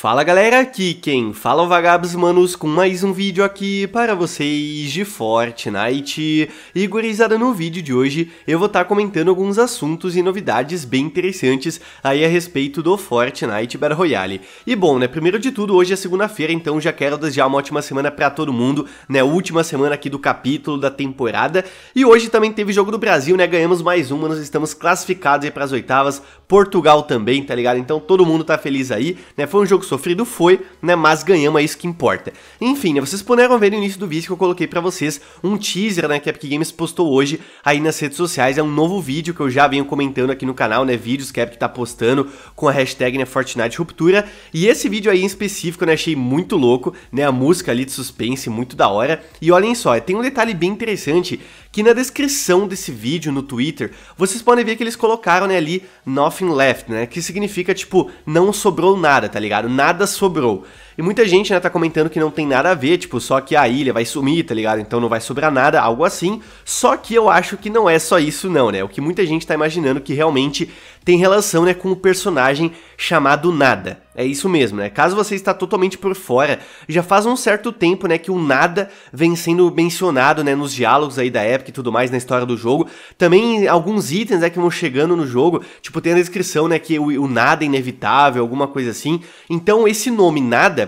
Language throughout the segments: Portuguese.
Fala galera, aqui quem fala é o Vagabos Manos com mais um vídeo aqui para vocês de Fortnite. E gurizada, no vídeo de hoje eu vou estar tá comentando alguns assuntos e novidades bem interessantes aí a respeito do Fortnite Battle Royale. E bom, né, primeiro de tudo, hoje é segunda-feira, então já quero desejar uma ótima semana para todo mundo, né, última semana aqui do capítulo da temporada. E hoje também teve Jogo do Brasil, né, ganhamos mais uma, nós estamos classificados aí para as oitavas, Portugal também, tá ligado? Então todo mundo tá feliz aí, né? Foi um jogo sofrido, foi, né? Mas ganhamos, é isso que importa. Enfim, né? Vocês puderam ver no início do vídeo que eu coloquei para vocês um teaser, né? Que a Epic Games postou hoje aí nas redes sociais. É um novo vídeo que eu já venho comentando aqui no canal, né? Vídeos que a Epic tá postando com a hashtag, né? Fortnite Ruptura. E esse vídeo aí em específico, né? Achei muito louco, né? A música ali de suspense, muito da hora. E olhem só, tem um detalhe bem interessante que na descrição desse vídeo, no Twitter, vocês podem ver que eles colocaram, né? Ali, North nothing left, né? Que significa, tipo, não sobrou nada, tá ligado? Nada sobrou. E muita gente, né, tá comentando que não tem nada a ver, tipo, só que a ilha vai sumir, tá ligado? Então não vai sobrar nada, algo assim. Só que eu acho que não é só isso, não, né? O que muita gente tá imaginando que realmente tem relação, né, com o um personagem chamado Nada. É isso mesmo, né? Caso você está totalmente por fora, já faz um certo tempo, né, que o nada vem sendo mencionado, né, nos diálogos aí da época e tudo mais na história do jogo. Também alguns itens, né, que vão chegando no jogo, tipo tem a descrição, né, que o, o nada é inevitável, alguma coisa assim. Então esse nome nada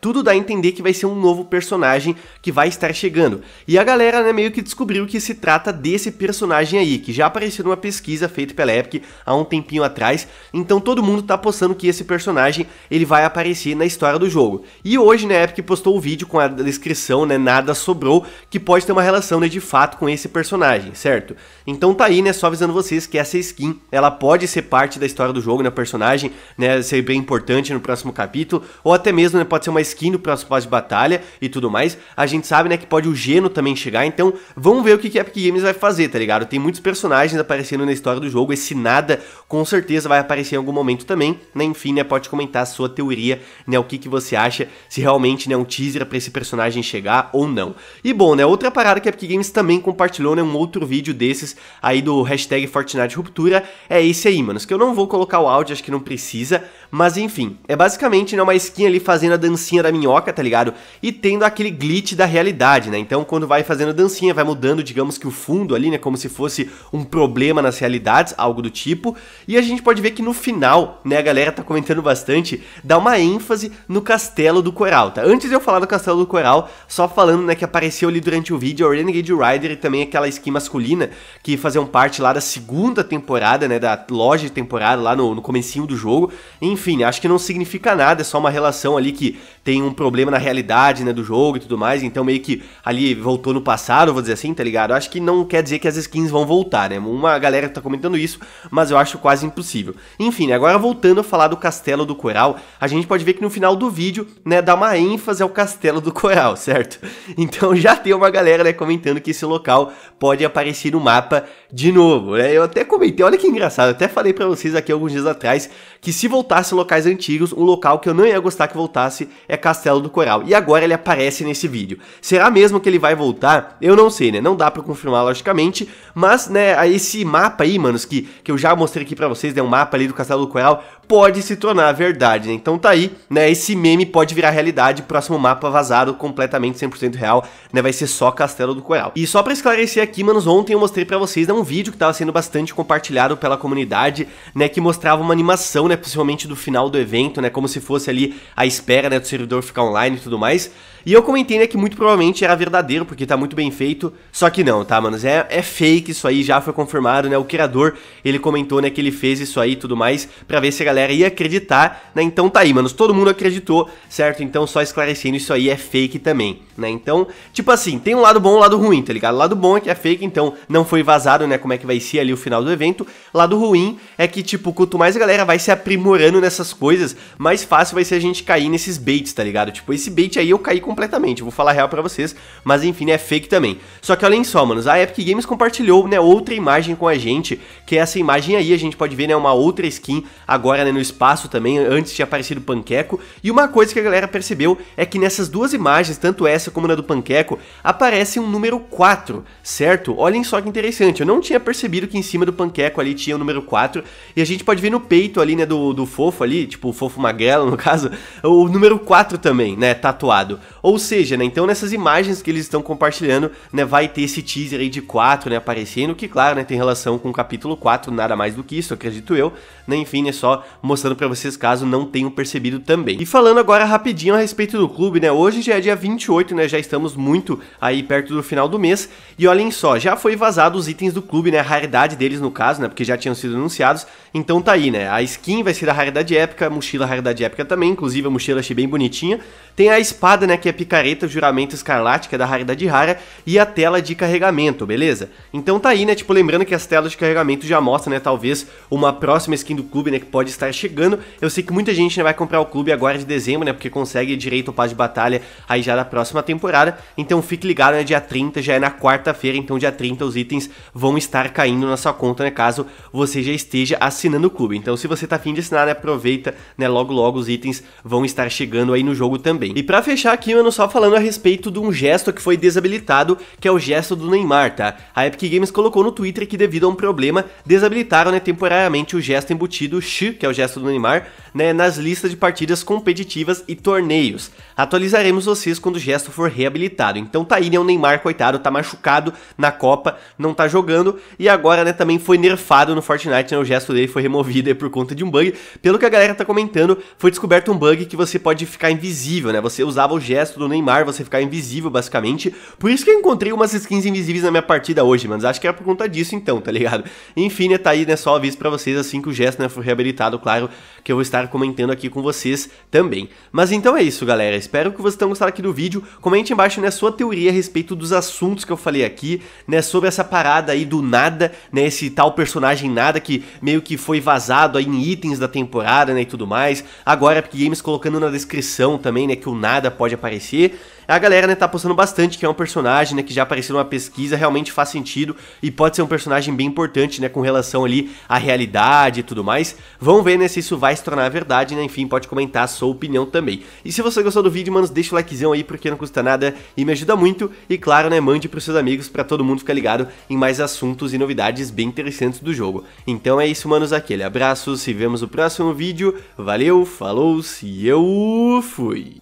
tudo dá a entender que vai ser um novo personagem que vai estar chegando. E a galera né, meio que descobriu que se trata desse personagem aí, que já apareceu numa pesquisa feita pela Epic há um tempinho atrás, então todo mundo tá postando que esse personagem ele vai aparecer na história do jogo. E hoje né, a Epic postou o um vídeo com a descrição, né, nada sobrou, que pode ter uma relação né, de fato com esse personagem, certo? Então tá aí, né, só avisando vocês que essa skin, ela pode ser parte da história do jogo, né, personagem, né, ser bem importante no próximo capítulo, ou até mesmo né, pode ser uma skin do próximo boss de batalha e tudo mais. A gente sabe, né, que pode o Geno também chegar, então vamos ver o que, que a Epic Games vai fazer, tá ligado? Tem muitos personagens aparecendo na história do jogo, esse nada com certeza vai aparecer em algum momento também, né? Enfim, né, pode comentar a sua teoria, né, o que, que você acha, se realmente, né, um teaser pra esse personagem chegar ou não. E bom, né, outra parada que a Epic Games também compartilhou, né, um outro vídeo desses aí do hashtag Fortnite Ruptura, é esse aí, manos, que eu não vou colocar o áudio, acho que não precisa, mas enfim, é basicamente, né, uma skin ali fazendo a dancinha dancinha da minhoca, tá ligado? E tendo aquele glitch da realidade, né? Então, quando vai fazendo dancinha, vai mudando, digamos que o fundo ali, né? Como se fosse um problema nas realidades, algo do tipo. E a gente pode ver que no final, né? A galera tá comentando bastante, dá uma ênfase no castelo do coral, tá? Antes de eu falar do castelo do coral, só falando, né? Que apareceu ali durante o vídeo a Renegade Rider e também aquela skin masculina que faziam parte lá da segunda temporada, né? Da loja de temporada lá no, no comecinho do jogo. Enfim, acho que não significa nada, é só uma relação ali que tem tem um problema na realidade, né, do jogo e tudo mais, então meio que ali voltou no passado, vou dizer assim, tá ligado? Eu acho que não quer dizer que as skins vão voltar, né? Uma galera tá comentando isso, mas eu acho quase impossível. Enfim, né, agora voltando a falar do Castelo do Coral, a gente pode ver que no final do vídeo, né, dá uma ênfase ao Castelo do Coral, certo? Então já tem uma galera, né, comentando que esse local pode aparecer no mapa de novo, né? Eu até comentei, olha que engraçado, até falei para vocês aqui alguns dias atrás que se voltasse locais antigos, um local que eu não ia gostar que voltasse é Castelo do Coral. E agora ele aparece nesse vídeo. Será mesmo que ele vai voltar? Eu não sei, né? Não dá pra confirmar, logicamente. Mas, né, esse mapa aí, manos, que, que eu já mostrei aqui pra vocês, né? Um mapa ali do Castelo do Coral pode se tornar verdade, né? Então tá aí, né? Esse meme pode virar realidade, próximo mapa vazado, completamente 100% real, né? Vai ser só Castelo do Coral. E só para esclarecer aqui, manos, ontem eu mostrei para vocês né, um vídeo que tava sendo bastante compartilhado pela comunidade, né? Que mostrava uma animação, né? Possivelmente do final do evento, né? Como se fosse ali a espera, né? Do servidor ficar online e tudo mais. E eu comentei, né, que muito provavelmente era verdadeiro, porque tá muito bem feito, só que não, tá, manos? É, é fake isso aí, já foi confirmado, né? O criador, ele comentou, né, que ele fez isso aí e tudo mais, pra ver se a galera galera ia acreditar, né? Então tá aí, manos, todo mundo acreditou, certo? Então só esclarecendo isso aí é fake também, né? Então, tipo assim, tem um lado bom e um lado ruim, tá ligado? O lado bom é que é fake, então não foi vazado, né? Como é que vai ser ali o final do evento. Lado ruim é que, tipo, quanto mais a galera vai se aprimorando nessas coisas, mais fácil vai ser a gente cair nesses baits, tá ligado? Tipo, esse bait aí eu caí completamente, vou falar real para vocês, mas enfim, é fake também. Só que olhem só, manos, a Epic Games compartilhou, né, outra imagem com a gente, que é essa imagem aí, a gente pode ver, né, uma outra skin agora no espaço também, antes tinha aparecido o Panqueco. E uma coisa que a galera percebeu é que nessas duas imagens, tanto essa como na do Panqueco, aparece um número 4, certo? Olhem só que interessante, eu não tinha percebido que em cima do Panqueco ali tinha o número 4. E a gente pode ver no peito ali, né, do, do Fofo ali, tipo o Fofo Magrelo no caso, o número 4 também, né, tatuado. Ou seja, né, então nessas imagens que eles estão compartilhando, né, vai ter esse teaser aí de 4, né, aparecendo, que claro, né, tem relação com o capítulo 4, nada mais do que isso, acredito eu, né, enfim, é só mostrando para vocês caso não tenham percebido também. E falando agora rapidinho a respeito do clube, né, hoje já é dia 28, né, já estamos muito aí perto do final do mês, e olhem só, já foi vazado os itens do clube, né, a raridade deles no caso, né, porque já tinham sido anunciados, então tá aí, né, a skin vai ser a raridade épica, a mochila a raridade épica também, inclusive a mochila achei bem bonitinha, tem a espada, né, que é aqui é a picareta Juramento Escarlate, que é da raridade rara, e a tela de carregamento, beleza? Então tá aí, né, tipo, lembrando que as telas de carregamento já mostram, né, talvez uma próxima skin do clube, né, que pode estar chegando. Eu sei que muita gente né, vai comprar o clube agora de dezembro, né, porque consegue direito ao passe de batalha aí já da próxima temporada. Então fique ligado, né, dia 30 já é na quarta-feira, então dia 30 os itens vão estar caindo na sua conta, né, caso você já esteja assinando o clube. Então se você tá afim de assinar, né, aproveita, né, logo logo os itens vão estar chegando aí no jogo também. E para fechar aqui, só falando a respeito de um gesto que foi desabilitado, que é o gesto do Neymar, tá? A Epic Games colocou no Twitter que devido a um problema, desabilitaram né, temporariamente o gesto embutido X, que é o gesto do Neymar, né, nas listas de partidas competitivas e torneios. Atualizaremos vocês quando o gesto for reabilitado. Então tá aí, né, o Neymar, coitado, tá machucado na Copa, não tá jogando, e agora, né, também foi nerfado no Fortnite, né, o gesto dele foi removido aí por conta de um bug. Pelo que a galera tá comentando, foi descoberto um bug que você pode ficar invisível, né, você usava o gesto gesto do Neymar, você ficar invisível, basicamente. Por isso que eu encontrei umas skins invisíveis na minha partida hoje, mano. Acho que é por conta disso, então, tá ligado? Enfim, né, tá aí, né, só aviso pra vocês, assim que o gesto, né, for reabilitado, claro, que eu vou estar comentando aqui com vocês também. Mas então é isso, galera. Espero que vocês tenham gostado aqui do vídeo. Comente embaixo, né, sua teoria a respeito dos assuntos que eu falei aqui, né, sobre essa parada aí do nada, né, esse tal personagem nada que meio que foi vazado aí em itens da temporada, né, e tudo mais. Agora, Epic Games colocando na descrição também, né, que o nada pode aparecer aparecer. A galera, né, tá postando bastante que é um personagem, né, que já apareceu numa pesquisa, realmente faz sentido e pode ser um personagem bem importante, né, com relação ali à realidade e tudo mais. Vamos ver, né, se isso vai se tornar verdade, né, enfim, pode comentar a sua opinião também. E se você gostou do vídeo, manos, deixa o likezão aí, porque não custa nada e me ajuda muito. E claro, né, mande pros seus amigos para todo mundo ficar ligado em mais assuntos e novidades bem interessantes do jogo. Então é isso, manos, aquele abraço, se vemos no próximo vídeo, valeu, falou, se eu fui!